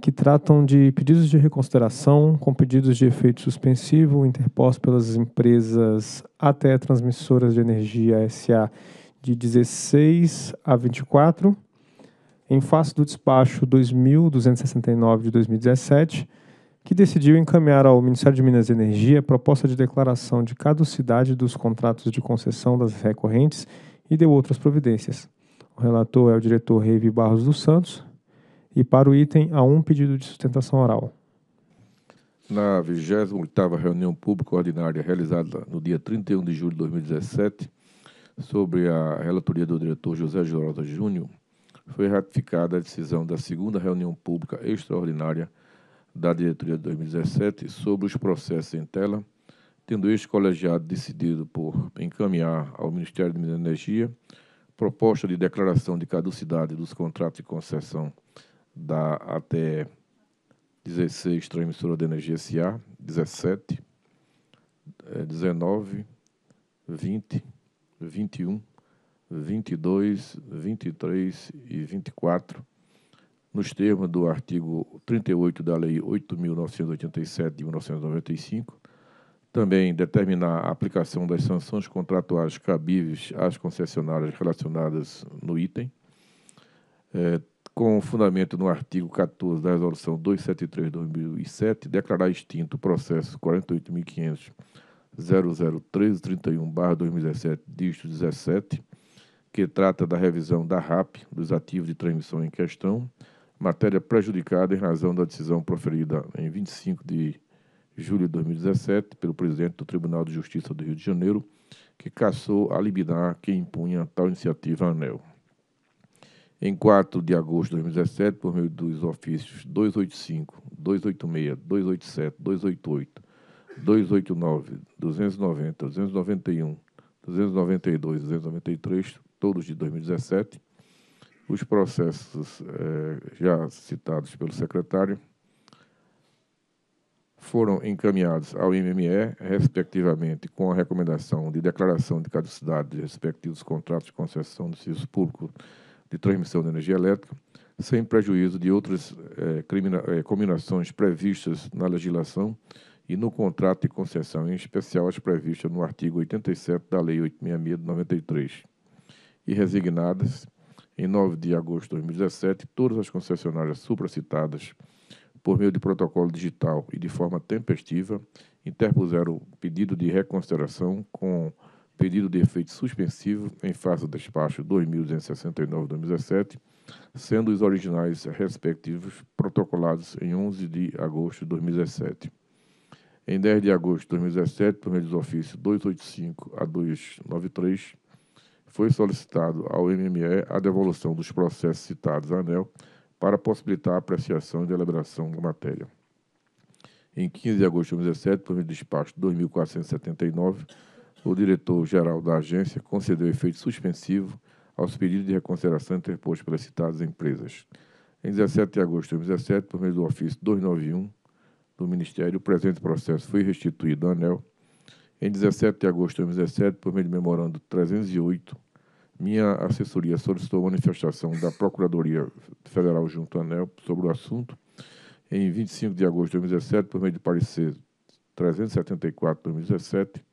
que tratam de pedidos de reconsideração com pedidos de efeito suspensivo interpostos pelas empresas até transmissoras de energia SA de 16 a 24, em face do despacho 2269 de 2017, que decidiu encaminhar ao Ministério de Minas e Energia a proposta de declaração de caducidade dos contratos de concessão das recorrentes e deu outras providências. O relator é o diretor Reive Barros dos Santos, e para o item a um pedido de sustentação oral. Na 28ª reunião pública ordinária realizada no dia 31 de julho de 2017, sobre a relatoria do diretor José Jorota Júnior, foi ratificada a decisão da segunda reunião pública extraordinária da diretoria de 2017 sobre os processos em tela, tendo este colegiado decidido por encaminhar ao Ministério de Minas e Energia proposta de declaração de caducidade dos contratos de concessão dá até 16, transmissora de energia SA, 17, 19, 20, 21, 22, 23 e 24, nos termos do artigo 38 da Lei 8.987 de 1995, também determinar a aplicação das sanções contratuais cabíveis às concessionárias relacionadas no item, é, com fundamento no artigo 14 da Resolução 273-2007, declarar extinto o processo 48.500.001331-2017, dígito 17, que trata da revisão da RAP dos ativos de transmissão em questão, matéria prejudicada em razão da decisão proferida em 25 de julho de 2017 pelo presidente do Tribunal de Justiça do Rio de Janeiro, que cassou a liminar que impunha tal iniciativa ANEL. Em 4 de agosto de 2017, por meio dos ofícios 285, 286, 287, 288, 289, 290, 291, 292 293, todos de 2017, os processos eh, já citados pelo secretário foram encaminhados ao IMME, respectivamente, com a recomendação de declaração de caducidade dos respectivos contratos de concessão de serviço público de transmissão de energia elétrica, sem prejuízo de outras eh, eh, combinações previstas na legislação e no contrato de concessão, em especial as previstas no artigo 87 da Lei 866 de 93, e resignadas em 9 de agosto de 2017 todas as concessionárias supracitadas por meio de protocolo digital e de forma tempestiva, interpuseram pedido de reconsideração com pedido de efeito suspensivo em face do despacho 2269-2017, sendo os originais respectivos protocolados em 11 de agosto de 2017. Em 10 de agosto de 2017, por meio dos ofícios 285 a 293, foi solicitado ao MME a devolução dos processos citados à ANEL para possibilitar a apreciação e deliberação da matéria. Em 15 de agosto de 2017, por meio do despacho 2479, o diretor-geral da agência concedeu efeito suspensivo aos pedidos de reconsideração interpostos pelas citadas empresas. Em 17 de agosto de 2017, por meio do ofício 291 do Ministério, o presente processo foi restituído à ANEL. Em 17 de agosto de 2017, por meio do memorando 308, minha assessoria solicitou manifestação da Procuradoria Federal junto à ANEL sobre o assunto. Em 25 de agosto de 2017, por meio de parecer 374 de 2017,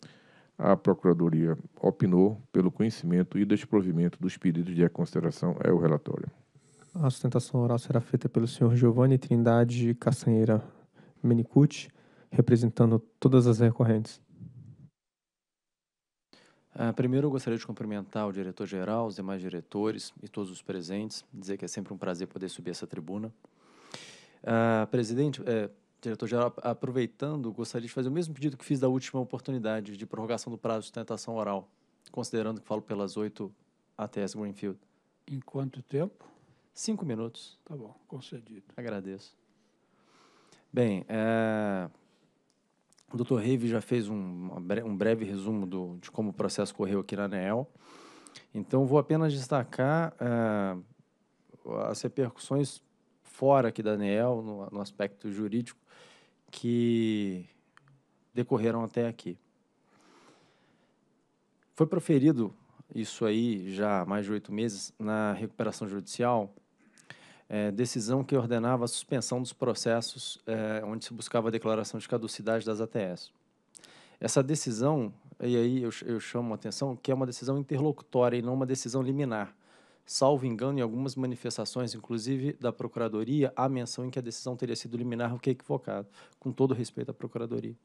a Procuradoria opinou pelo conhecimento e desprovimento dos pedidos de reconsideração. É o relatório. A sustentação oral será feita pelo senhor Giovanni Trindade Castanheira Menicucci, representando todas as recorrentes. Ah, primeiro, eu gostaria de cumprimentar o diretor-geral, os demais diretores e todos os presentes, dizer que é sempre um prazer poder subir essa tribuna. Ah, presidente, é, diretor-geral, aproveitando, gostaria de fazer o mesmo pedido que fiz da última oportunidade de prorrogação do prazo de sustentação oral, considerando que falo pelas oito ATS Greenfield. Em quanto tempo? Cinco minutos. Tá bom, concedido. Agradeço. Bem, é... o doutor Reive já fez um, um breve resumo do, de como o processo correu aqui na ANEEL. Então, vou apenas destacar é... as repercussões fora aqui da ANEEL, no, no aspecto jurídico, que decorreram até aqui. Foi proferido isso aí já há mais de oito meses na recuperação judicial, é, decisão que ordenava a suspensão dos processos é, onde se buscava a declaração de caducidade das ATS. Essa decisão, e aí eu, eu chamo a atenção, que é uma decisão interlocutória e não uma decisão liminar salvo engano, em algumas manifestações, inclusive da Procuradoria, há menção em que a decisão teria sido liminar, o que é equivocado, com todo respeito à Procuradoria.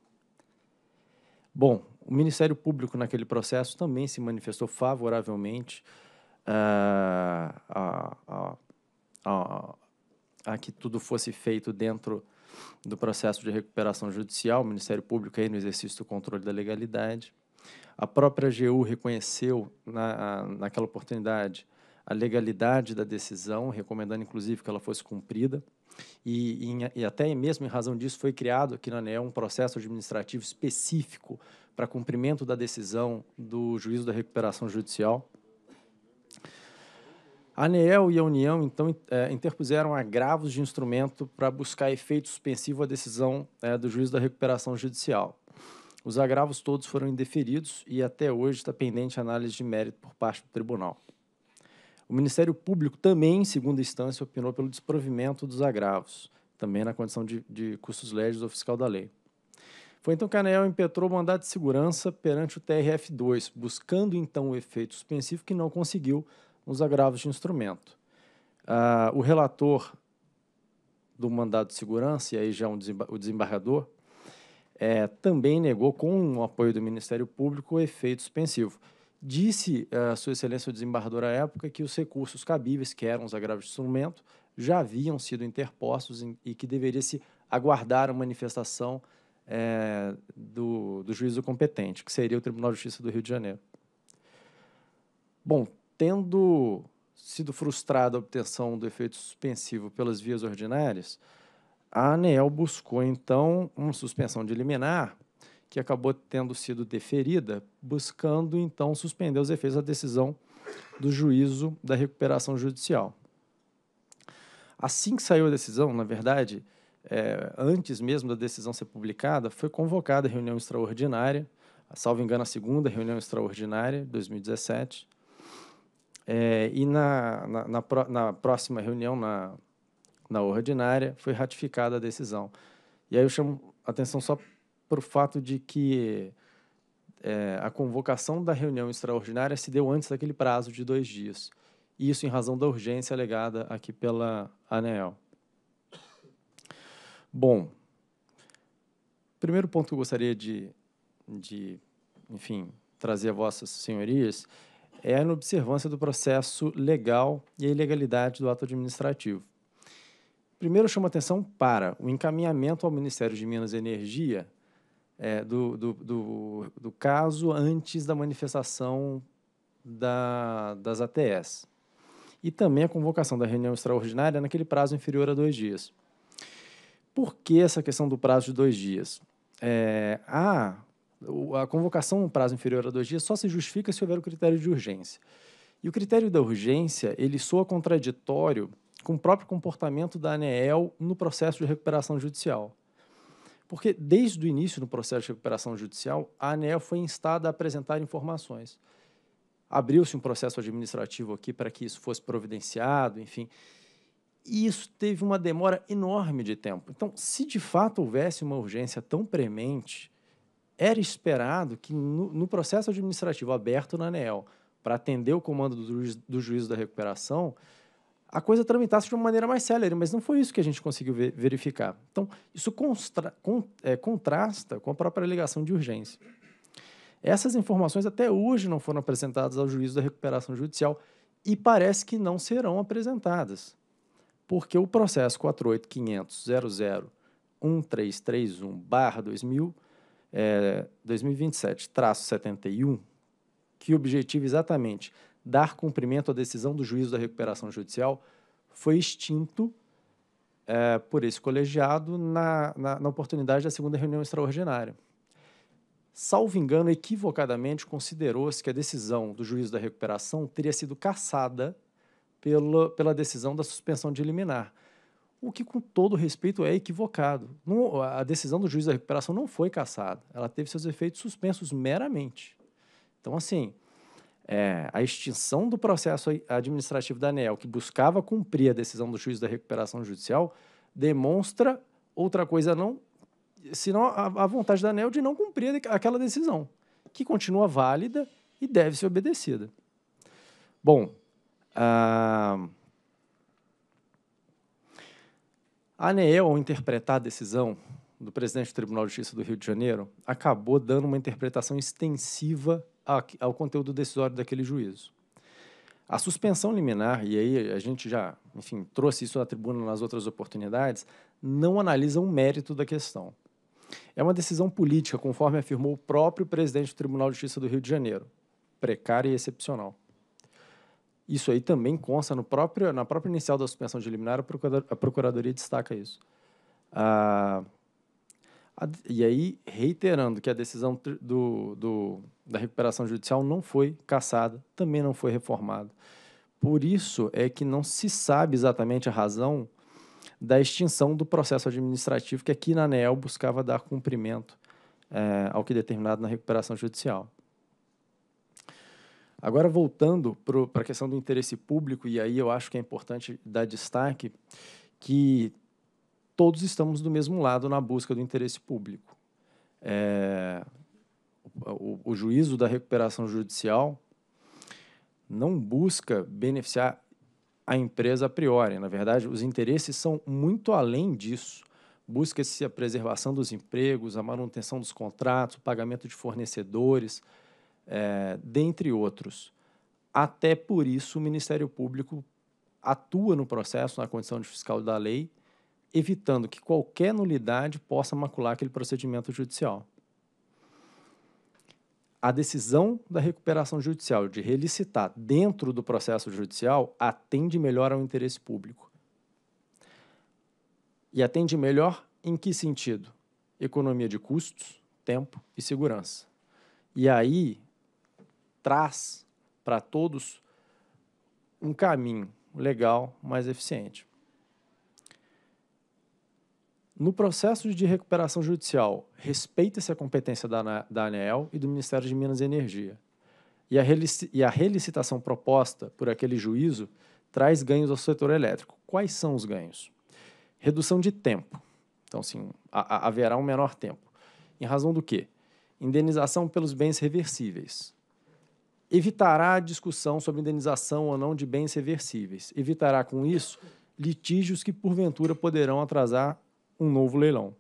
Bom, o Ministério Público, naquele processo, também se manifestou favoravelmente uh, a, a, a, que tudo fosse feito dentro do processo de recuperação judicial, o Ministério Público aí no exercício do controle da legalidade. A própria AGU reconheceu, na, naquela oportunidade, a legalidade da decisão, recomendando inclusive que ela fosse cumprida. E, e, e, até mesmo em razão disso foi criado aqui na ANEL um processo administrativo específico para cumprimento da decisão do juízo da recuperação judicial. A ANEEL e a União, então, é, interpuseram agravos de instrumento para buscar efeito suspensivo à decisão é, do juízo da recuperação judicial. Os agravos todos foram indeferidos e até hoje está pendente análise de mérito por parte do tribunal. O Ministério Público também, em segunda instância, opinou pelo desprovimento dos agravos, também na condição de, de custos legis do fiscal da lei. Foi então que a ANEEL impetrou mandado de segurança perante o TRF2, buscando então o efeito suspensivo que não conseguiu nos agravos de instrumento. Ah, o relator do mandado de segurança, e aí já um o desembargador, é, também negou, com o apoio do Ministério Público, o efeito suspensivo. Disse eh, a Sua Excelência o desembargador à época que os recursos cabíveis, que eram os agravos de instrumento, já haviam sido interpostos e que deveria se aguardar a manifestação é, do, do juízo competente, que seria o Tribunal de Justiça do Rio de Janeiro. Bom, tendo sido frustrada a obtenção do efeito suspensivo pelas vias ordinárias, a ANEEL buscou, então, uma suspensão de liminar que acabou tendo sido deferida, buscando então suspender os efeitos da decisão do juízo da recuperação judicial. Assim que saiu a decisão, na verdade, é, antes mesmo da decisão ser publicada, foi convocada a reunião extraordinária, a, salvo engano, a segunda reunião extraordinária, 2017. É, e na, na, na, pro, na, próxima reunião, na, na ordinária, foi ratificada a decisão. E aí eu chamo atenção só para o fato de que é, a convocação da reunião extraordinária se deu antes daquele prazo de dois dias. Isso em razão da urgência alegada aqui pela ANEEL. Bom, primeiro ponto que eu gostaria de, de enfim, trazer a vossas senhorias é a inobservância do processo legal e a ilegalidade do ato administrativo. Primeiro, chama atenção para o encaminhamento ao Ministério de Minas e Energia é, do, do, do, do, caso antes da manifestação da, das ATS. E também a convocação da reunião extraordinária naquele prazo inferior a dois dias. Por que essa questão do prazo de dois dias? É, a, a convocação no prazo inferior a dois dias só se justifica se houver o critério de urgência. E o critério da urgência, ele soa contraditório com o próprio comportamento da ANEEL no processo de recuperação judicial. Porque desde o início no processo de recuperação judicial, a ANEL foi instada a apresentar informações. Abriu-se um processo administrativo aqui para que isso fosse providenciado, enfim. E isso teve uma demora enorme de tempo. Então, se de fato houvesse uma urgência tão premente, era esperado que no, no processo administrativo aberto na ANEL, para atender o comando do, do juízo da recuperação, a coisa tramitasse de uma maneira mais célere, mas não foi isso que a gente conseguiu ver, verificar. Então, isso constra, con, é, contrasta com a própria alegação de urgência. Essas informações até hoje não foram apresentadas ao juízo da recuperação judicial e parece que não serão apresentadas, porque o processo 48500001331 2027-71, é, que objetiva exatamente dar cumprimento à decisão do juízo da recuperação judicial foi extinto é, por esse colegiado na, na, na oportunidade da segunda reunião extraordinária. Salvo engano, equivocadamente considerou-se que a decisão do juízo da recuperação teria sido cassada pela, pela decisão da suspensão de liminar. O que, com todo respeito, é equivocado. Não, a decisão do juiz da recuperação não foi cassada. Ela teve seus efeitos suspensos meramente. Então, assim, é, a extinção do processo administrativo da ANEL, que buscava cumprir a decisão do juiz da recuperação judicial, demonstra outra coisa não, senão a, a vontade da ANEL de não cumprir aquela decisão, que continua válida e deve ser obedecida. Bom, a ANEL, ao interpretar a decisão do presidente do Tribunal de Justiça do Rio de Janeiro, acabou dando uma interpretação extensiva ao conteúdo decisório daquele juízo. A suspensão liminar, e aí a gente já, enfim, trouxe isso à tribuna nas outras oportunidades, não analisa o mérito da questão. É uma decisão política, conforme afirmou o próprio presidente do Tribunal de Justiça do Rio de Janeiro, precária e excepcional. Isso aí também consta no próprio, na própria inicial da suspensão de liminar, a, procuradoria destaca isso. Ah, e aí, reiterando que a decisão do, do, da recuperação judicial não foi cassada, também não foi reformada. Por isso é que não se sabe exatamente a razão da extinção do processo administrativo que aqui na ANEEL buscava dar cumprimento é, ao que é determinado na recuperação judicial. Agora, voltando para a questão do interesse público, e aí eu acho que é importante dar destaque que todos estamos do mesmo lado na busca do interesse público. É, o, o juízo da recuperação judicial não busca beneficiar a empresa a priori. Na verdade, os interesses são muito além disso. Busca-se a preservação dos empregos, a manutenção dos contratos, o pagamento de fornecedores, é, dentre outros. Até por isso, o Ministério Público atua no processo, na condição de fiscal da lei, evitando que qualquer nulidade possa macular aquele procedimento judicial. A decisão da recuperação judicial de relicitar dentro do processo judicial atende melhor ao interesse público. E atende melhor em que sentido? Economia de custos, tempo e segurança. E aí traz para todos um caminho legal mais eficiente. No processo de recuperação judicial, respeita-se a competência da, da ANEEL e do Ministério de Minas e Energia. E a, e a relicitação proposta por aquele juízo traz ganhos ao setor elétrico. Quais são os ganhos? Redução de tempo. Então, sim, haverá um menor tempo. Em razão do quê? Indenização pelos bens reversíveis. Evitará a discussão sobre indenização ou não de bens reversíveis. Evitará, com isso, litígios que, porventura, poderão atrasar um novo leilão.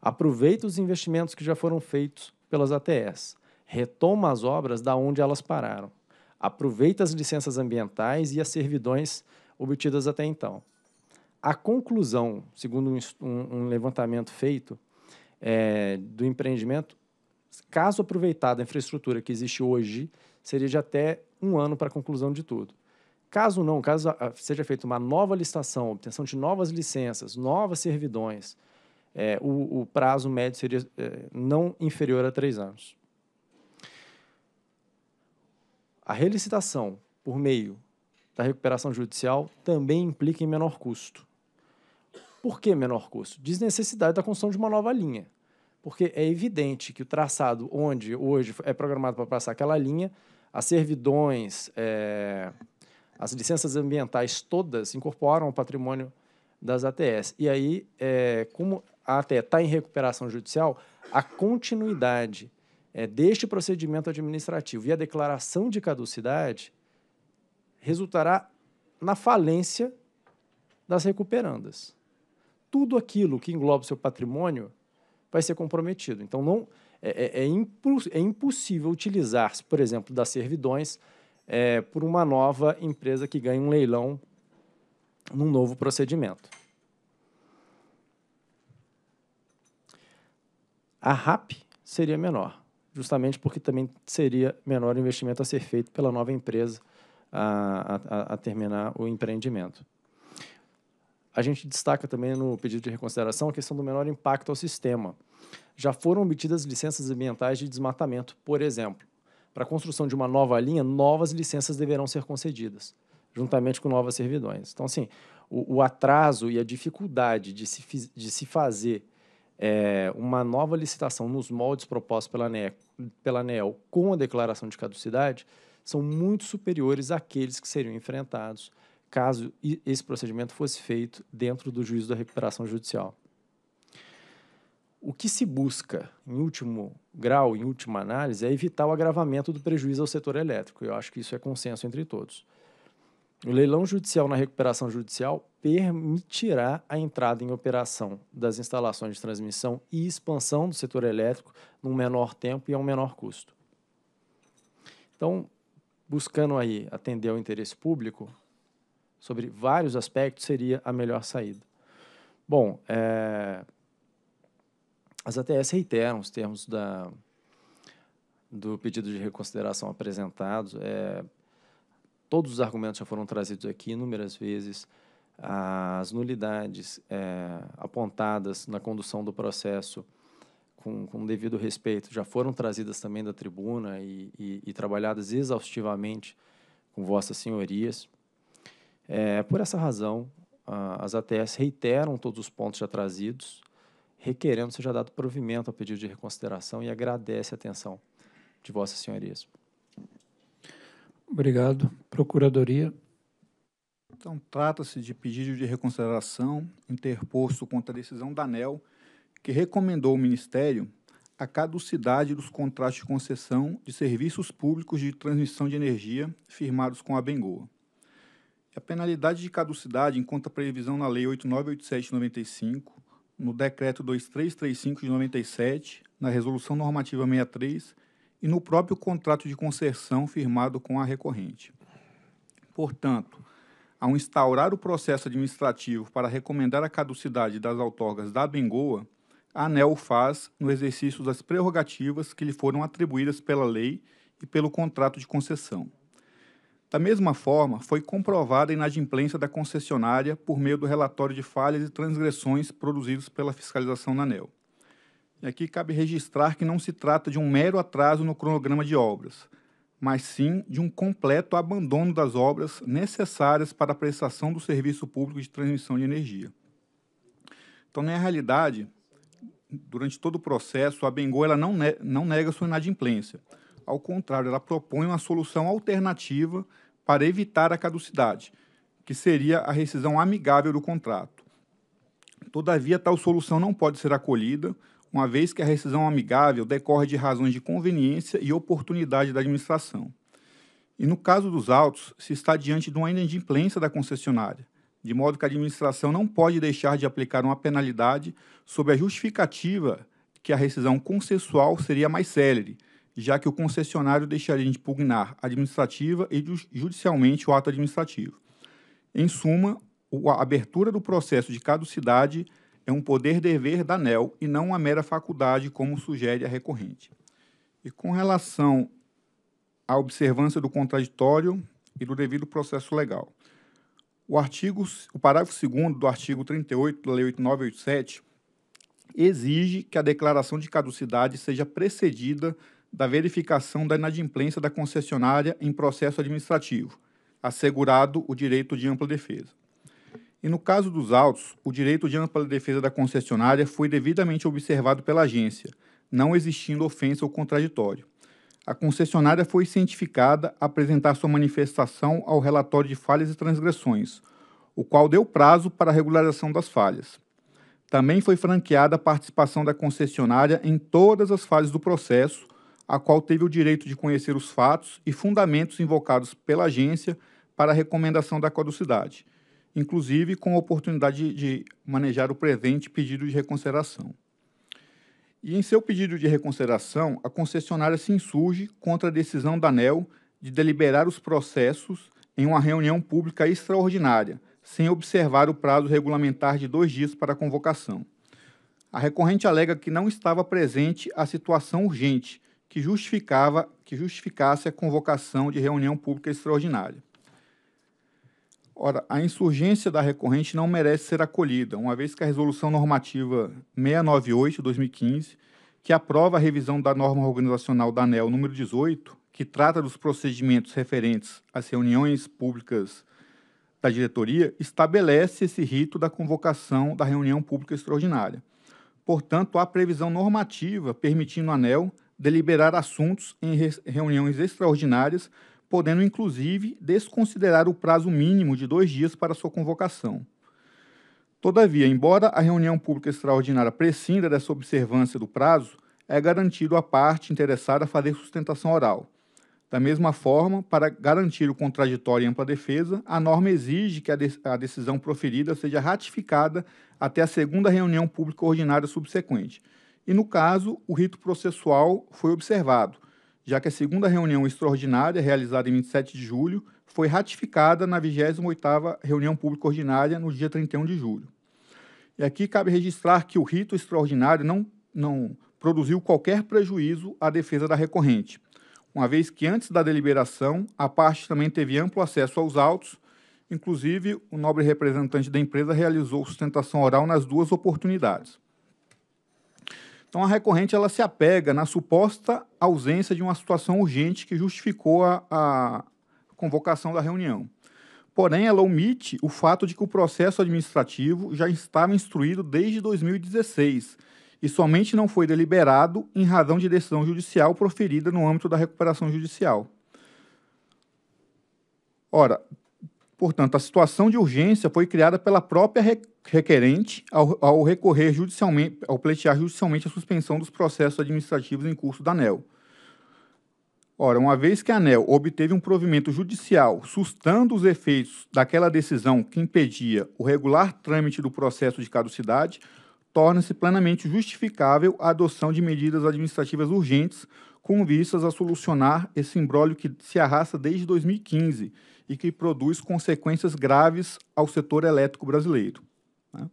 Aproveita os investimentos que já foram feitos pelas ATS. Retoma as obras da onde elas pararam. Aproveita as licenças ambientais e as servidões obtidas até então. A conclusão, segundo um, um levantamento feito é, do empreendimento, caso aproveitada a infraestrutura que existe hoje, seria de até um ano para a conclusão de tudo. Caso não, caso ah, seja feita uma nova licitação, obtenção de novas licenças, novas servidões, é, o, o, prazo médio seria é, não inferior a três anos. A relicitação por meio da recuperação judicial também implica em menor custo. Por que menor custo? Diz necessidade da construção de uma nova linha. Porque é evidente que o traçado onde hoje é programado para passar aquela linha, as servidões, é, as licenças ambientais todas incorporam o patrimônio das ATS. E aí, é, como a ATE está em recuperação judicial, a continuidade é, deste procedimento administrativo e a declaração de caducidade resultará na falência das recuperandas. Tudo aquilo que engloba o seu patrimônio vai ser comprometido. Então, não é, é, é, é impossível utilizar, por exemplo, das servidões é, por uma nova empresa que ganha um leilão num novo procedimento. A RAP seria menor, justamente porque também seria menor o investimento a ser feito pela nova empresa a, a, a terminar o empreendimento. A gente destaca também no pedido de reconsideração a questão do menor impacto ao sistema. Já foram obtidas licenças ambientais de desmatamento, por exemplo para a construção de uma nova linha, novas licenças deverão ser concedidas, juntamente com novas servidões. Então, assim, o, o atraso e a dificuldade de se, de se fazer é, uma nova licitação nos moldes propostos pela ANEL, pela ANEL com a declaração de caducidade são muito superiores àqueles que seriam enfrentados caso esse procedimento fosse feito dentro do juízo da recuperação judicial. O que se busca, em último grau, em última análise, é evitar o agravamento do prejuízo ao setor elétrico. Eu acho que isso é consenso entre todos. O leilão judicial na recuperação judicial permitirá a entrada em operação das instalações de transmissão e expansão do setor elétrico num menor tempo e a um menor custo. Então, buscando aí atender ao interesse público sobre vários aspectos, seria a melhor saída. Bom, é, as ATS reiteram os termos da, do pedido de reconsideração apresentado. É, todos os argumentos já foram trazidos aqui inúmeras vezes. As nulidades é, apontadas na condução do processo com, com devido respeito já foram trazidas também da tribuna e, e, e trabalhadas exaustivamente com vossas senhorias. É, por essa razão, as ATS reiteram todos os pontos já trazidos requerendo seja dado provimento ao pedido de reconsideração e agradece a atenção de vossas senhorias. Obrigado. Procuradoria. Então, trata-se de pedido de reconsideração interposto contra a decisão da ANEL, que recomendou ao Ministério a caducidade dos contratos de concessão de serviços públicos de transmissão de energia firmados com a Bengoa. A penalidade de caducidade encontra previsão na Lei 8987-95 no Decreto 2335 de 97, na Resolução Normativa 63 e no próprio contrato de concessão firmado com a recorrente. Portanto, ao instaurar o processo administrativo para recomendar a caducidade das outorgas da Bengoa, a ANEL faz no exercício das prerrogativas que lhe foram atribuídas pela lei e pelo contrato de concessão. Da mesma forma, foi comprovada a inadimplência da concessionária por meio do relatório de falhas e transgressões produzidos pela fiscalização na ANEL. E aqui cabe registrar que não se trata de um mero atraso no cronograma de obras, mas sim de um completo abandono das obras necessárias para a prestação do serviço público de transmissão de energia. Então, na realidade, durante todo o processo, a Bengo ela não, ne não nega sua inadimplência, ao contrário, ela propõe uma solução alternativa para evitar a caducidade, que seria a rescisão amigável do contrato. Todavia, tal solução não pode ser acolhida, uma vez que a rescisão amigável decorre de razões de conveniência e oportunidade da administração. E no caso dos autos, se está diante de uma inadimplência da concessionária, de modo que a administração não pode deixar de aplicar uma penalidade sob a justificativa que a rescisão consensual seria mais célere, já que o concessionário deixaria de impugnar administrativa e judicialmente o ato administrativo. Em suma, a abertura do processo de caducidade é um poder-dever da ANEL e não uma mera faculdade, como sugere a recorrente. E com relação à observância do contraditório e do devido processo legal. O, artigo, o parágrafo 2 do artigo 38 da Lei 8987 exige que a declaração de caducidade seja precedida da verificação da inadimplência da concessionária em processo administrativo, assegurado o direito de ampla defesa. E no caso dos autos, o direito de ampla defesa da concessionária foi devidamente observado pela agência, não existindo ofensa ou contraditório. A concessionária foi cientificada a apresentar sua manifestação ao relatório de falhas e transgressões, o qual deu prazo para a regularização das falhas. Também foi franqueada a participação da concessionária em todas as fases do processo, a qual teve o direito de conhecer os fatos e fundamentos invocados pela agência para a recomendação da caducidade, inclusive com a oportunidade de manejar o presente pedido de reconsideração. E em seu pedido de reconsideração, a concessionária se insurge contra a decisão da ANEL de deliberar os processos em uma reunião pública extraordinária, sem observar o prazo regulamentar de dois dias para a convocação. A recorrente alega que não estava presente a situação urgente, que, justificava, que justificasse a convocação de reunião pública extraordinária. Ora, a insurgência da recorrente não merece ser acolhida, uma vez que a Resolução Normativa 698-2015, que aprova a revisão da norma organizacional da ANEL número 18, que trata dos procedimentos referentes às reuniões públicas da diretoria, estabelece esse rito da convocação da reunião pública extraordinária. Portanto, há previsão normativa permitindo a ANEL deliberar assuntos em reuniões extraordinárias, podendo inclusive desconsiderar o prazo mínimo de dois dias para sua convocação. Todavia, embora a reunião pública extraordinária prescinda dessa observância do prazo, é garantido à parte interessada fazer sustentação oral. Da mesma forma, para garantir o contraditório e ampla defesa, a norma exige que a, decisão proferida seja ratificada até a segunda reunião pública ordinária subsequente e, no caso, o rito processual foi observado, já que a segunda reunião extraordinária, realizada em 27 de julho, foi ratificada na 28ª reunião pública ordinária, no dia 31 de julho. E aqui cabe registrar que o rito extraordinário não, não produziu qualquer prejuízo à defesa da recorrente, uma vez que antes da deliberação a parte também teve amplo acesso aos autos, inclusive o nobre representante da empresa realizou sustentação oral nas duas oportunidades. Então a recorrente ela se apega na suposta ausência de uma situação urgente que justificou a, a convocação da reunião. Porém, ela omite o fato de que o processo administrativo já estava instruído desde 2016 e somente não foi deliberado em razão de decisão judicial proferida no âmbito da recuperação judicial. Ora, portanto, a situação de urgência foi criada pela própria requerente ao, ao recorrer judicialmente, ao pleitear judicialmente a suspensão dos processos administrativos em curso da ANEL. Ora, uma vez que a ANEL obteve um provimento judicial sustando os efeitos daquela decisão que impedia o regular trâmite do processo de caducidade, torna-se plenamente justificável a adoção de medidas administrativas urgentes com vistas a solucionar esse imbróglio que se arrasta desde 2015 e que produz consequências graves ao setor elétrico brasileiro. Né?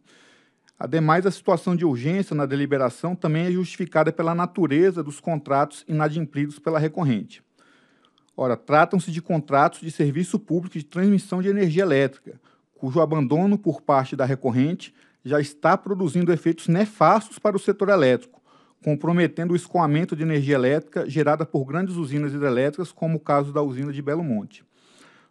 Ademais, a situação de urgência na deliberação também é justificada pela natureza dos contratos inadimplidos pela recorrente. Ora, tratam-se de contratos de serviço público de transmissão de energia elétrica, cujo abandono por parte da recorrente já está produzindo efeitos nefastos para o setor elétrico, comprometendo o escoamento de energia elétrica gerada por grandes usinas hidrelétricas, como o caso da usina de Belo Monte.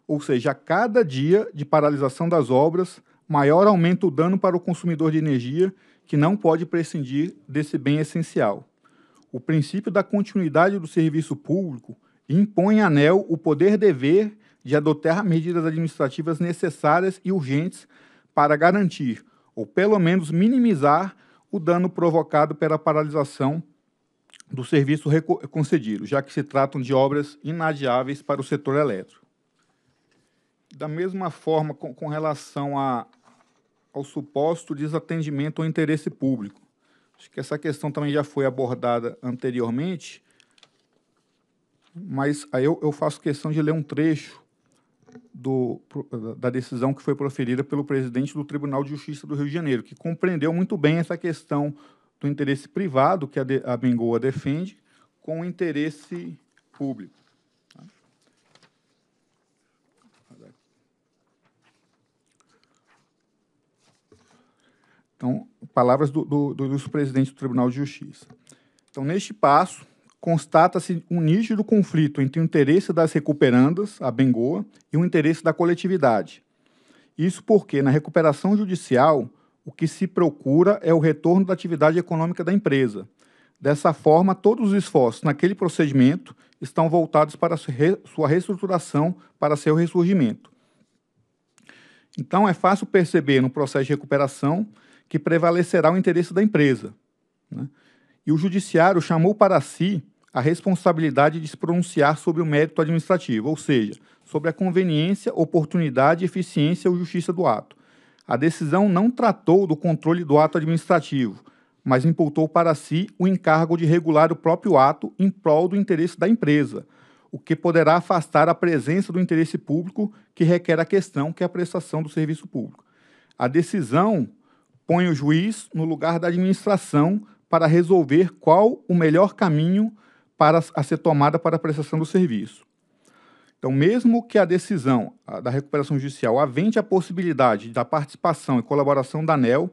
Ou seja, a cada dia de paralisação das obras, maior aumenta o dano para o consumidor de energia, que não pode prescindir desse bem essencial. O princípio da continuidade do serviço público impõe à ANEL o poder-dever de adotar medidas administrativas necessárias e urgentes para garantir, ou pelo menos minimizar, o dano provocado pela paralisação do serviço concedido, já que se tratam de obras inadiáveis para o setor elétrico. Da mesma forma, com, com relação a, ao suposto desatendimento ao interesse público. Acho que essa questão também já foi abordada anteriormente, mas aí eu, eu faço questão de ler um trecho do, da decisão que foi proferida pelo presidente do Tribunal de Justiça do Rio de Janeiro, que compreendeu muito bem essa questão do interesse privado que a, de, a Bengoa defende com o interesse público. Então, palavras do, do, do, do presidente do Tribunal de Justiça. Então, neste passo, constata-se um nítido conflito entre o interesse das recuperandas, a Bengoa, e o interesse da coletividade. Isso porque, na recuperação judicial, o que se procura é o retorno da atividade econômica da empresa. Dessa forma, todos os esforços naquele procedimento estão voltados para sua reestruturação, para seu ressurgimento. Então, é fácil perceber no processo de recuperação que prevalecerá o interesse da empresa. Né? E o judiciário chamou para si a responsabilidade de se pronunciar sobre o mérito administrativo, ou seja, sobre a conveniência, oportunidade, eficiência ou justiça do ato. A decisão não tratou do controle do ato administrativo, mas imputou para si o encargo de regular o próprio ato em prol do interesse da empresa, o que poderá afastar a presença do interesse público que requer a questão que é a prestação do serviço público. A decisão põe o juiz no lugar da administração para resolver qual o melhor caminho para a ser tomada para a prestação do serviço. Então, mesmo que a decisão da recuperação judicial avente a possibilidade da participação e colaboração da ANEL,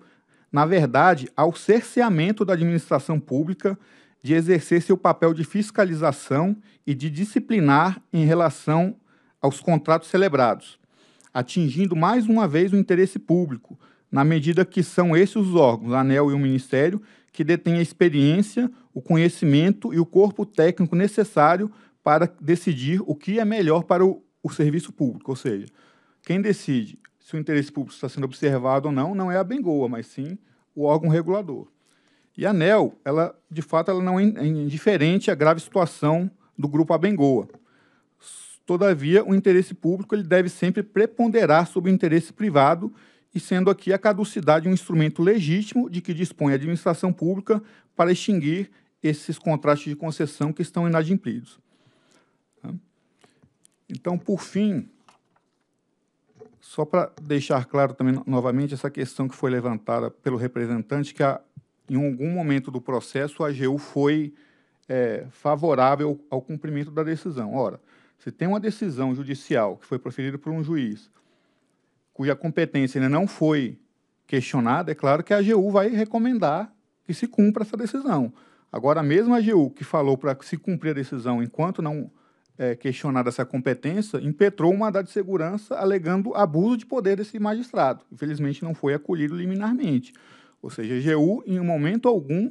na verdade, ao cerceamento da administração pública de exercer seu papel de fiscalização e de disciplinar em relação aos contratos celebrados, atingindo mais uma vez o interesse público, na medida que são esses os órgãos, a ANEL e o Ministério, que detêm a experiência, o conhecimento e o corpo técnico necessário para decidir o que é melhor para o, o serviço público. Ou seja, quem decide se o interesse público está sendo observado ou não, não é a Bengoa, mas sim o órgão regulador. E a ANEL, ela, de fato, ela não é, é indiferente à grave situação do grupo Abengoa. Todavia, o interesse público ele deve sempre preponderar sobre o interesse privado e sendo aqui a caducidade um instrumento legítimo de que dispõe a administração pública para extinguir esses contratos de concessão que estão inadimplidos. Tá? Então, por fim, só para deixar claro também novamente essa questão que foi levantada pelo representante, que a, em algum momento do processo a AGU foi é, favorável ao cumprimento da decisão. Ora, se tem uma decisão judicial que foi proferida por um juiz cuja competência ainda não foi questionada, é claro que a AGU vai recomendar que se cumpra essa decisão. Agora, mesmo a AGU que falou para se cumprir a decisão enquanto não é, questionada essa competência, impetrou uma mandado de segurança alegando abuso de poder desse magistrado. Infelizmente, não foi acolhido liminarmente. Ou seja, a AGU, em momento algum,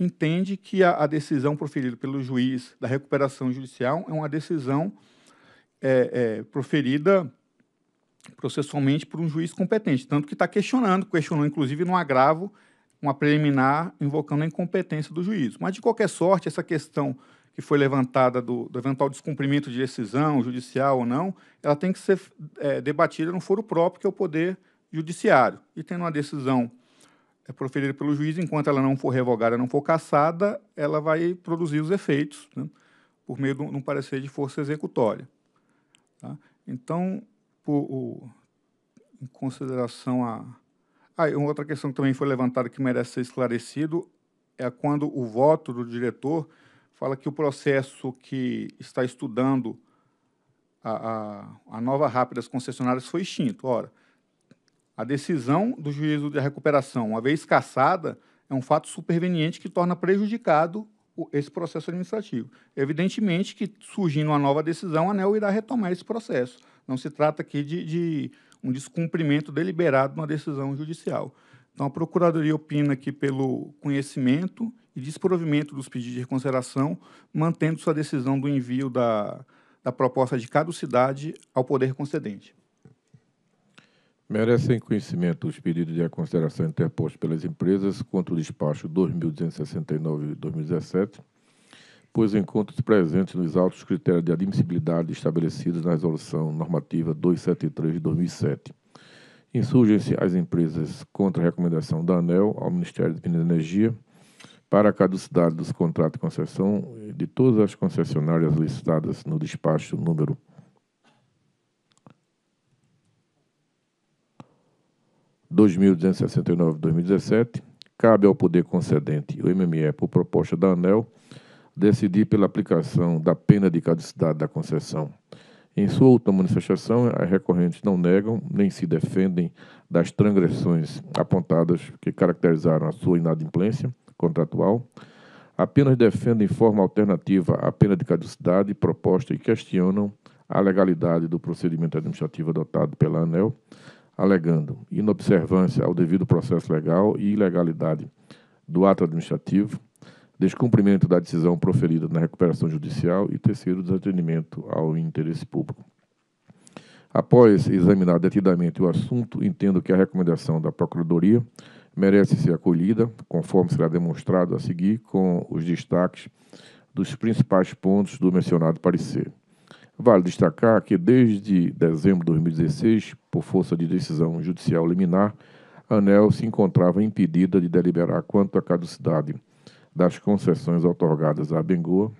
entende que a, a decisão proferida pelo juiz da recuperação judicial é uma decisão é, é, proferida processualmente por um juiz competente, tanto que está questionando, questionou inclusive no agravo uma preliminar invocando a incompetência do juízo. Mas, de qualquer sorte, essa questão que foi levantada do, do eventual descumprimento de decisão judicial ou não, ela tem que ser é, debatida no foro próprio, que é o Poder Judiciário. E tendo uma decisão é, proferida pelo juiz, enquanto ela não for revogada, não for cassada, ela vai produzir os efeitos né, por meio de um parecer de força executória. Tá? Então, por, o, em consideração a... Ah, uma outra questão que também foi levantada que merece ser esclarecido é quando o voto do diretor fala que o processo que está estudando a, a, a nova rápida das concessionárias foi extinto. Ora, a decisão do juízo de recuperação, uma vez cassada, é um fato superveniente que torna prejudicado esse processo administrativo. Evidentemente que, surgindo uma nova decisão, a ANEL irá retomar esse processo. Não se trata aqui de, de um descumprimento deliberado de uma decisão judicial. Então, a Procuradoria opina aqui pelo conhecimento e desprovimento dos pedidos de reconsideração, mantendo sua decisão do envio da, da proposta de caducidade ao poder concedente. Merecem conhecimento os pedidos de reconsideração interpostos pelas empresas contra o despacho 2269-2017, pois encontram-se presentes nos altos critérios de admissibilidade estabelecidos na Resolução Normativa 273 de 2007. Insurgem-se as empresas contra a recomendação da ANEL ao Ministério de Minas e Energia para a caducidade dos contratos de concessão de todas as concessionárias listadas no despacho número 2269-2017. 2269-2017, cabe ao poder concedente, o MME, por proposta da ANEL, decidir pela aplicação da pena de caducidade da concessão. Em sua última manifestação, as recorrentes não negam nem se defendem das transgressões apontadas que caracterizaram a sua inadimplência contratual, apenas defendem forma alternativa à pena de caducidade proposta e questionam a legalidade do procedimento administrativo adotado pela ANEL alegando inobservância ao devido processo legal e ilegalidade do ato administrativo, descumprimento da decisão proferida na recuperação judicial e terceiro, desatendimento ao interesse público. Após examinar detidamente o assunto, entendo que a recomendação da Procuradoria merece ser acolhida, conforme será demonstrado a seguir, com os destaques dos principais pontos do mencionado parecer. Vale destacar que desde dezembro de 2016, por força de decisão judicial liminar, a ANEL se encontrava impedida de deliberar quanto à caducidade das concessões otorgadas à Bengoa,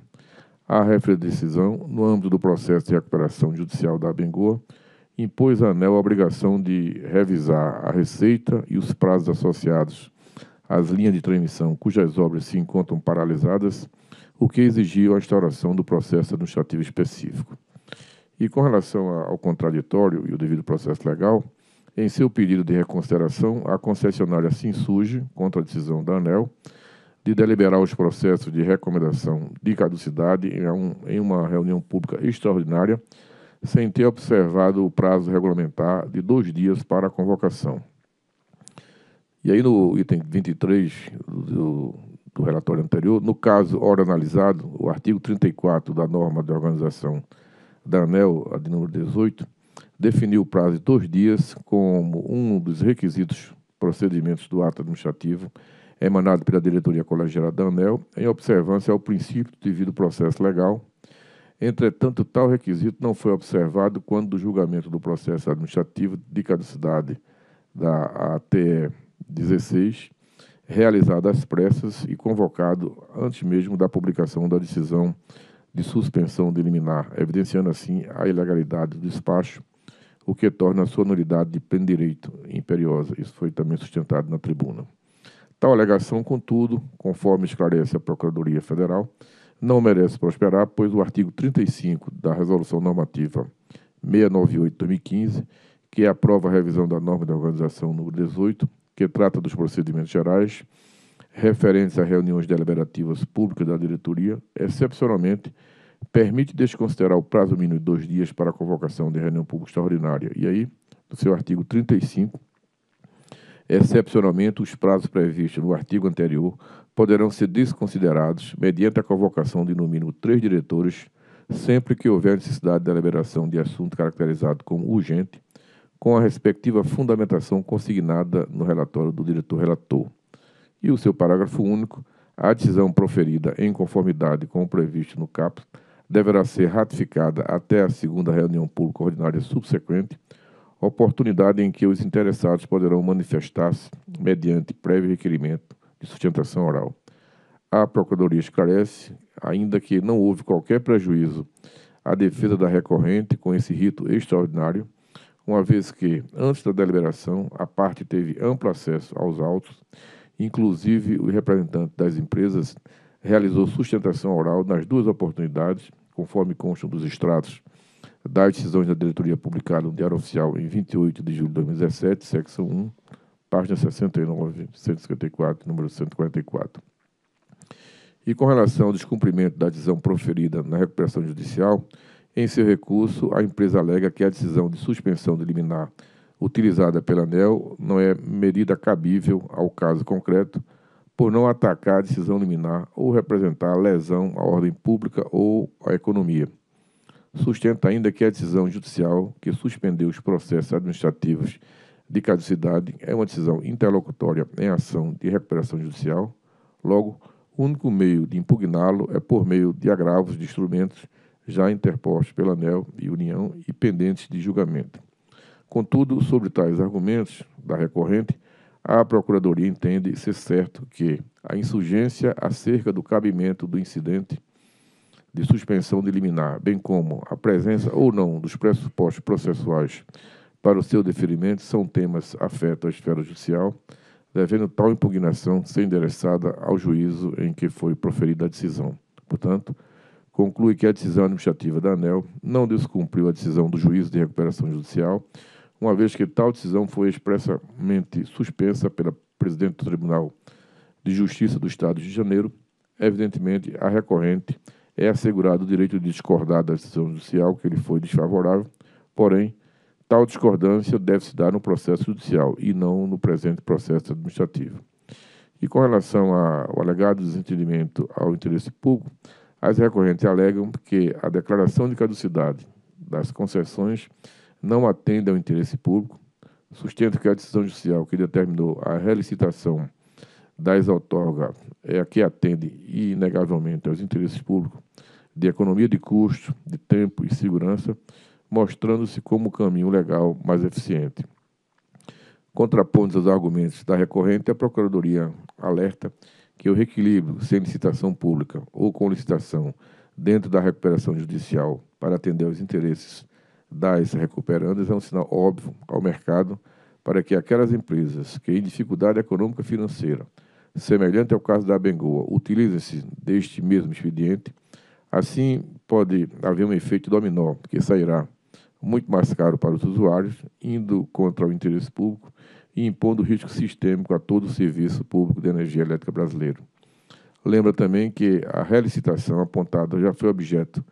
a decisão, no âmbito do processo de recuperação judicial da Bengoa, impôs à ANEL a obrigação de revisar a receita e os prazos associados às linhas de transmissão cujas obras se encontram paralisadas o que exigiu a instauração do processo administrativo específico. E com relação ao contraditório e o devido processo legal, em seu pedido de reconsideração, a concessionária se insurge contra a decisão da ANEL de deliberar os processos de recomendação de caducidade em, uma reunião pública extraordinária, sem ter observado o prazo regulamentar de dois dias para a convocação. E aí, no item 23 do, do relatório anterior, no caso ora analisado, o artigo 34 da norma de organização da ANEL, a de número 18, definiu o prazo de dois dias como um dos requisitos procedimentos do ato administrativo emanado pela diretoria colegiada da ANEL, em observância ao princípio do devido processo legal. Entretanto, tal requisito não foi observado quando do julgamento do processo administrativo de caducidade da ATE 16, realizado às pressas e convocado antes mesmo da publicação da decisão de suspensão de liminar, evidenciando assim a ilegalidade do despacho, o que torna a sua nulidade de pleno direito imperiosa. Isso foi também sustentado na tribuna. Tal alegação, contudo, conforme esclarece a Procuradoria Federal, não merece prosperar, pois o artigo 35 da Resolução Normativa 698-2015, que aprova a revisão da norma da organização número 18, que trata dos procedimentos gerais referentes a reuniões deliberativas públicas da diretoria, excepcionalmente, permite desconsiderar o prazo mínimo de dois dias para a convocação de reunião pública extraordinária. E aí, no seu artigo 35, excepcionalmente, os prazos previstos no artigo anterior poderão ser desconsiderados mediante a convocação de, no mínimo, três diretores, sempre que houver necessidade de deliberação de assunto caracterizado como urgente com a respectiva fundamentação consignada no relatório do diretor-relator. E o seu parágrafo único, a decisão proferida em conformidade com o previsto no CAPS deverá ser ratificada até a segunda reunião pública ordinária subsequente, oportunidade em que os interessados poderão manifestar-se mediante prévio requerimento de sustentação oral. A Procuradoria esclarece, ainda que não houve qualquer prejuízo à defesa da recorrente com esse rito extraordinário, uma vez que, antes da deliberação, a parte teve amplo acesso aos autos, inclusive o representante das empresas realizou sustentação oral nas duas oportunidades, conforme constam dos extratos das decisões da diretoria publicada no Diário Oficial em 28 de julho de 2017, secção 1, página 69, 154, número 144. E com relação ao descumprimento da decisão proferida na recuperação judicial, em seu recurso, a empresa alega que a decisão de suspensão de liminar utilizada pela ANEL não é medida cabível ao caso concreto, por não atacar a decisão liminar ou representar lesão à ordem pública ou à economia. Sustenta ainda que a decisão judicial que suspendeu os processos administrativos de caducidade é uma decisão interlocutória em ação de recuperação judicial, logo, o único meio de impugná-lo é por meio de agravos de instrumentos já interpostos pela ANEL e União e pendentes de julgamento. Contudo, sobre tais argumentos da recorrente, a Procuradoria entende ser certo que a insurgência acerca do cabimento do incidente de suspensão de liminar, bem como a presença ou não dos pressupostos processuais para o seu deferimento, são temas afetos à esfera judicial, devendo tal impugnação ser endereçada ao juízo em que foi proferida a decisão. Portanto, conclui que a decisão administrativa da ANEL não descumpriu a decisão do juiz de recuperação judicial, uma vez que tal decisão foi expressamente suspensa pela presidente do Tribunal de Justiça do Estado de Janeiro. Evidentemente, a recorrente é assegurado o direito de discordar da decisão judicial que lhe foi desfavorável, porém, tal discordância deve se dar no processo judicial e não no presente processo administrativo. E com relação ao alegado desentendimento ao interesse público, as recorrentes alegam que a declaração de caducidade das concessões não atende ao interesse público, sustento que a decisão judicial que determinou a relicitação das outorga é a que atende inegavelmente aos interesses públicos de economia de custo, de tempo e segurança, mostrando-se como o caminho legal mais eficiente. Contrapondo aos argumentos da recorrente, a Procuradoria alerta que o reequilíbrio sem licitação pública ou com licitação dentro da recuperação judicial para atender aos interesses das recuperandas é um sinal óbvio ao mercado para que aquelas empresas que em dificuldade econômica financeira, semelhante ao caso da Bengoa, utilizem-se deste mesmo expediente, assim pode haver um efeito dominó que sairá muito mais caro para os usuários, indo contra o interesse público e impondo risco sistêmico a todo o serviço público de energia elétrica brasileiro. Lembra também que a relicitação apontada já foi objeto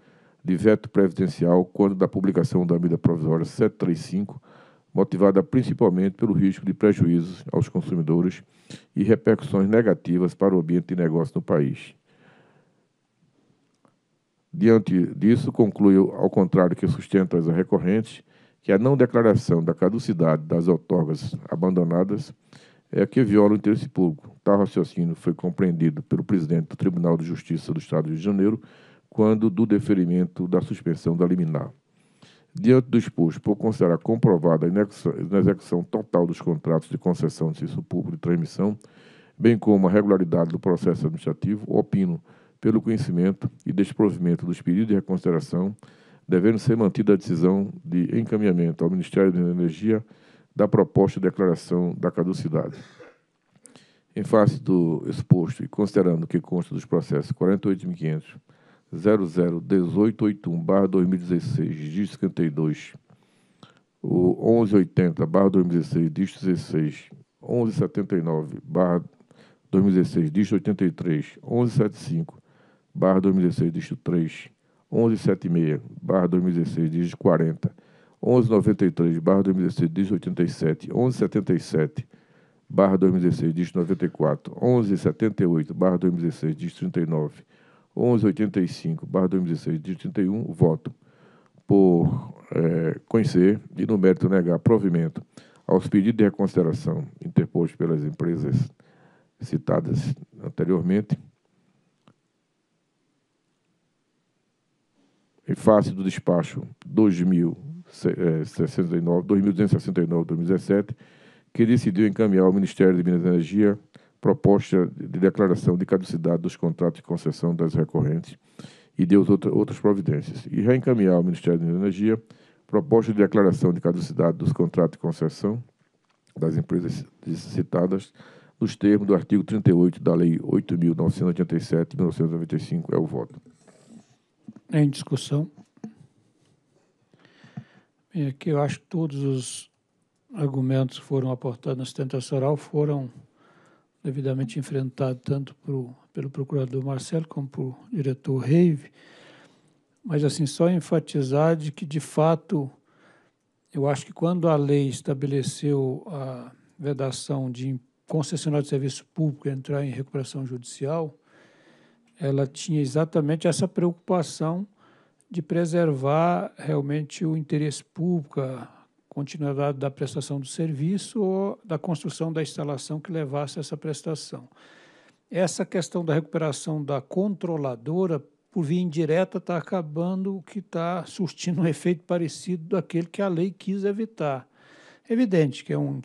de veto previdencial quando da publicação da medida provisória 735, motivada principalmente pelo risco de prejuízos aos consumidores e repercussões negativas para o ambiente de negócio no país. Diante disso, concluiu, ao contrário que sustenta as recorrentes, que a não declaração da caducidade das outorgas abandonadas é que viola o interesse público. Tal raciocínio foi compreendido pelo presidente do Tribunal de Justiça do Estado de Janeiro quando do deferimento da suspensão da liminar. Diante do exposto, por considerar comprovada a inexecução total dos contratos de concessão de serviço público de transmissão, bem como a regularidade do processo administrativo, opino, pelo conhecimento e desprovimento dos pedidos de reconsideração, devendo ser mantida a decisão de encaminhamento ao Ministério da Energia da proposta de declaração da caducidade. Em face do exposto e considerando que consta dos processos 48.500, 001881-2016, dígito 52, o 1180-2016, dígito 16, 1179-2016, dígito 83, 1175-2016, dígito 3, 1176, barra 2016, dígito 40, 1193, barra 2016, dígito 87, 1177, barra 2016, dígito 94, 1178, barra 2016, dígito 39, 1185, barra 2016, dígito 31, voto por é, conhecer e, no mérito, negar provimento aos pedidos de reconsideração interpostos pelas empresas citadas anteriormente, em face do despacho 2269 2017, é, que decidiu encaminhar ao Ministério de Minas e Energia proposta de declaração de caducidade dos contratos de concessão das recorrentes e deu outras providências. E reencaminhar ao Ministério de Minas Energia proposta de declaração de caducidade dos contratos de concessão das empresas citadas nos termos do artigo 38 da Lei 8.987 de 1995. É o voto em discussão. É e aqui eu acho que todos os argumentos que foram aportados na sustentação oral foram devidamente enfrentados tanto pro, pelo procurador Marcelo como pelo diretor Reive, mas assim só enfatizar de que de fato eu acho que quando a lei estabeleceu a vedação de concessionário de serviço público entrar em recuperação judicial, ela tinha exatamente essa preocupação de preservar realmente o interesse público, a continuidade da prestação do serviço ou da construção da instalação que levasse a essa prestação. Essa questão da recuperação da controladora, por via indireta, está acabando o que está surtindo um efeito parecido daquele que a lei quis evitar. É evidente que é um,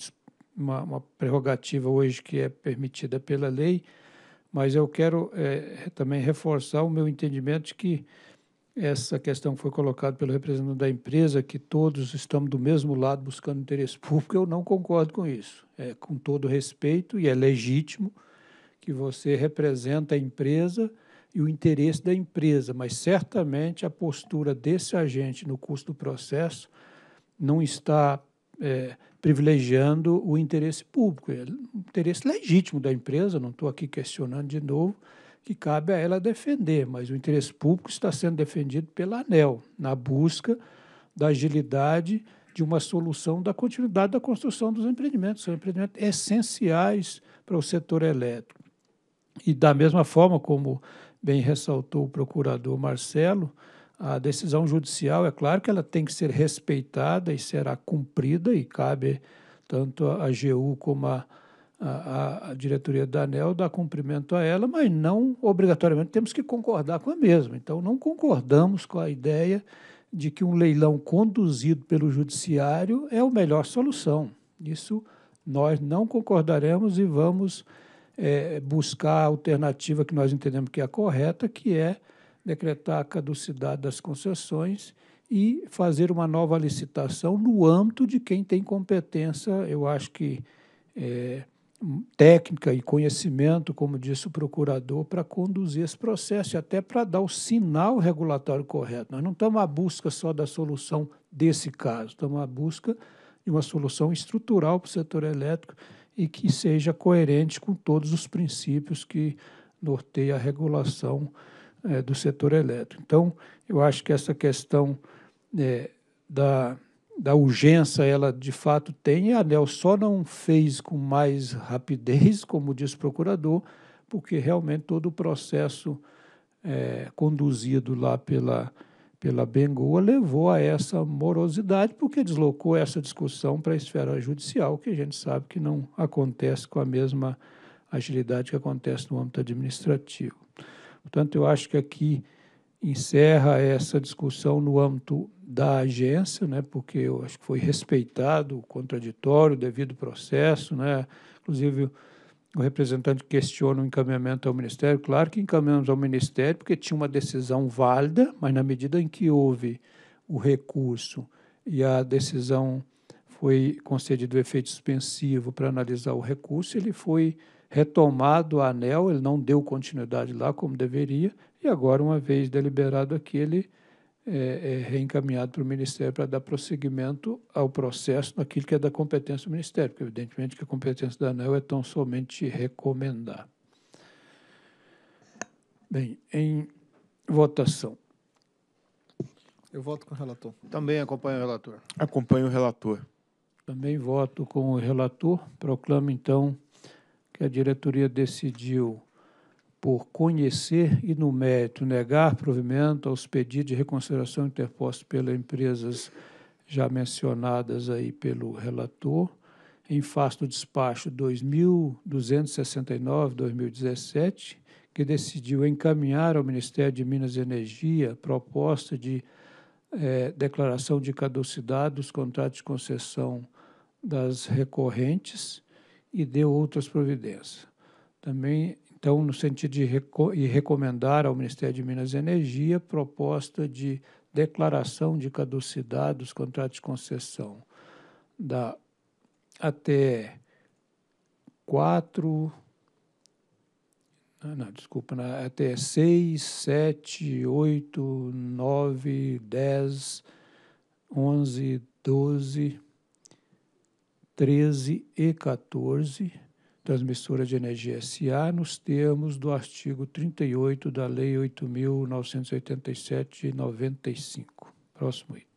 uma, uma prerrogativa hoje que é permitida pela lei, mas eu quero é, também reforçar o meu entendimento de que essa questão que foi colocada pelo representante da empresa, que todos estamos do mesmo lado buscando interesse público, eu não concordo com isso. É, com todo respeito, e é legítimo que você representa a empresa e o interesse da empresa, mas certamente a postura desse agente no curso do processo não está é, privilegiando o interesse público, é interesse legítimo da empresa, não estou aqui questionando de novo, que cabe a ela defender, mas o interesse público está sendo defendido pela ANEL, na busca da agilidade de uma solução da continuidade da construção dos empreendimentos. São empreendimentos essenciais para o setor elétrico. E, da mesma forma como bem ressaltou o procurador Marcelo, a decisão judicial, é claro que ela tem que ser respeitada e será cumprida, e cabe tanto a AGU como a, a, a, diretoria da ANEL dar cumprimento a ela, mas não obrigatoriamente temos que concordar com a mesma. Então, não concordamos com a ideia de que um leilão conduzido pelo judiciário é a melhor solução. Isso nós não concordaremos e vamos é, buscar a alternativa que nós entendemos que é a correta, que é decretar a caducidade das concessões e fazer uma nova licitação no âmbito de quem tem competência, eu acho que é, técnica e conhecimento, como disse o procurador, para conduzir esse processo e até para dar o sinal regulatório correto. Nós não estamos à busca só da solução desse caso, estamos à busca de uma solução estrutural para o setor elétrico e que seja coerente com todos os princípios que norteia a regulação é, do setor elétrico. Então, eu acho que essa questão é, da, da urgência, ela de fato tem, e a ANEL só não fez com mais rapidez, como diz o procurador, porque realmente todo o processo é, conduzido lá pela, pela Bengoa levou a essa morosidade, porque deslocou essa discussão para a esfera judicial, que a gente sabe que não acontece com a mesma agilidade que acontece no âmbito administrativo. Portanto, eu acho que aqui encerra essa discussão no âmbito da agência, né, porque eu acho que foi respeitado o contraditório, o devido processo, né, inclusive o representante questiona o encaminhamento ao Ministério. Claro que encaminhamos ao Ministério porque tinha uma decisão válida, mas na medida em que houve o recurso e a decisão foi concedido efeito suspensivo para analisar o recurso, ele foi retomado o anel, ele não deu continuidade lá como deveria, e agora, uma vez deliberado aqui, ele é, é reencaminhado para o Ministério para dar prosseguimento ao processo naquilo que é da competência do Ministério, porque, evidentemente, que a competência da ANEL é tão somente recomendar. Bem, em votação. Eu voto com o relator. Também acompanho o relator. Acompanho o relator. Também voto com o relator. Proclamo, então, que a diretoria decidiu, por conhecer e no mérito negar provimento aos pedidos de reconsideração interpostos pelas empresas já mencionadas aí pelo relator, em face do despacho 2269-2017, que decidiu encaminhar ao Ministério de Minas e Energia proposta de é, declaração de caducidade dos contratos de concessão das recorrentes e deu outras providências. Também, então, no sentido de reco recomendar ao Ministério de Minas e Energia proposta de declaração de caducidade dos contratos de concessão da até 4 não, desculpa, na, até 6, 7, 8, 9, 10, 11, 12, 13 e 14 transmissora de energia SA, nos termos do artigo 38 da Lei 8.987-95. Próximo item.